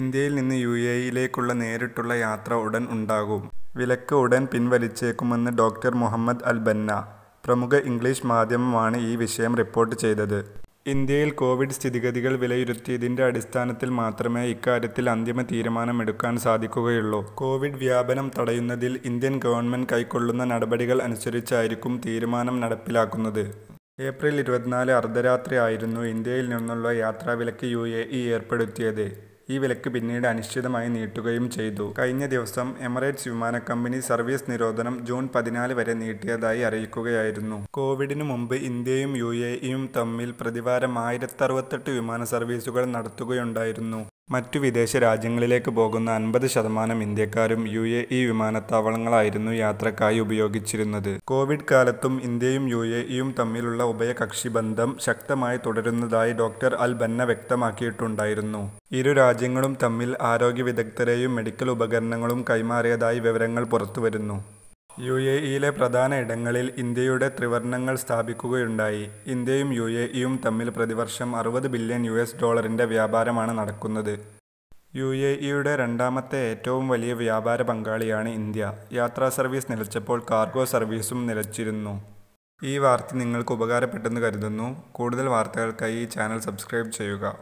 ഇന്ത്യയിൽ നിന്ന് U A ഇയിലേക്കുള്ള നേരിട്ടുള്ള യാത്ര ഉടൻ ഉണ്ടാകും വിലക്ക് ഉടൻ പിൻവലിച്ചേക്കുമെന്ന് ഡോക്ടർ മുഹമ്മദ് അൽ ബന്ന പ്രമുഖ ഇംഗ്ലീഷ് മാധ്യമമാണ് ഈ വിഷയം റിപ്പോർട്ട് ചെയ്തത് ഇന്ത്യയിൽ കോവിഡ് സ്ഥിതിഗതികൾ വിലയിരുത്തിയതിൻ്റെ അടിസ്ഥാനത്തിൽ മാത്രമേ ഇക്കാര്യത്തിൽ അന്തിമ തീരുമാനമെടുക്കാൻ സാധിക്കുകയുള്ളൂ കോവിഡ് വ്യാപനം തടയുന്നതിൽ ഇന്ത്യൻ ഗവൺമെൻറ് കൈക്കൊള്ളുന്ന നടപടികൾ അനുസരിച്ചായിരിക്കും തീരുമാനം നടപ്പിലാക്കുന്നത് ഏപ്രിൽ ഇരുപത്തിനാല് അർദ്ധരാത്രി ആയിരുന്നു ഇന്ത്യയിൽ നിന്നുള്ള യാത്രാവിലക്ക് യു എ ഇ ഏർപ്പെടുത്തിയത് ഈ വിലക്ക് പിന്നീട് അനിശ്ചിതമായി നീട്ടുകയും ചെയ്തു കഴിഞ്ഞ ദിവസം എമിറേറ്റ്സ് വിമാന കമ്പനി സർവീസ് നിരോധനം ജൂൺ പതിനാല് വരെ നീട്ടിയതായി അറിയിക്കുകയായിരുന്നു കോവിഡിന് മുമ്പ് ഇന്ത്യയും യു തമ്മിൽ പ്രതിവാരം ആയിരത്തറുപത്തെട്ട് വിമാന സർവീസുകൾ നടത്തുകയുണ്ടായിരുന്നു മറ്റു വിദേശ രാജ്യങ്ങളിലേക്ക് പോകുന്ന അൻപത് ശതമാനം ഇന്ത്യക്കാരും യു എ ഇ വിമാനത്താവളങ്ങളായിരുന്നു യാത്രക്കായി ഉപയോഗിച്ചിരുന്നത് കോവിഡ് കാലത്തും ഇന്ത്യയും യു എ ഇയും തമ്മിലുള്ള ഉഭയകക്ഷി ബന്ധം ശക്തമായി തുടരുന്നതായി ഡോക്ടർ അൽ ബന്ന വ്യക്തമാക്കിയിട്ടുണ്ടായിരുന്നു ഇരു രാജ്യങ്ങളും തമ്മിൽ ആരോഗ്യ വിദഗ്ധരെയും മെഡിക്കൽ ഉപകരണങ്ങളും കൈമാറിയതായി വിവരങ്ങൾ പുറത്തുവരുന്നു യു എ ഇയിലെ പ്രധാന ഇടങ്ങളിൽ ഇന്ത്യയുടെ ത്രിവർണ്ണങ്ങൾ സ്ഥാപിക്കുകയുണ്ടായി ഇന്ത്യയും യു എ ഇയും തമ്മിൽ പ്രതിവർഷം അറുപത് ബില്യൺ യു എസ് ഡോളറിൻ്റെ വ്യാപാരമാണ് നടക്കുന്നത് യു എ ഇയുടെ രണ്ടാമത്തെ ഏറ്റവും വലിയ വ്യാപാര പങ്കാളിയാണ് ഇന്ത്യ യാത്രാ സർവീസ് നിലച്ചപ്പോൾ കാർഗോ സർവീസും നിലച്ചിരുന്നു ഈ വാർത്ത നിങ്ങൾക്ക് ഉപകാരപ്പെട്ടെന്ന് കരുതുന്നു കൂടുതൽ വാർത്തകൾക്കായി ഈ ചാനൽ സബ്സ്ക്രൈബ് ചെയ്യുക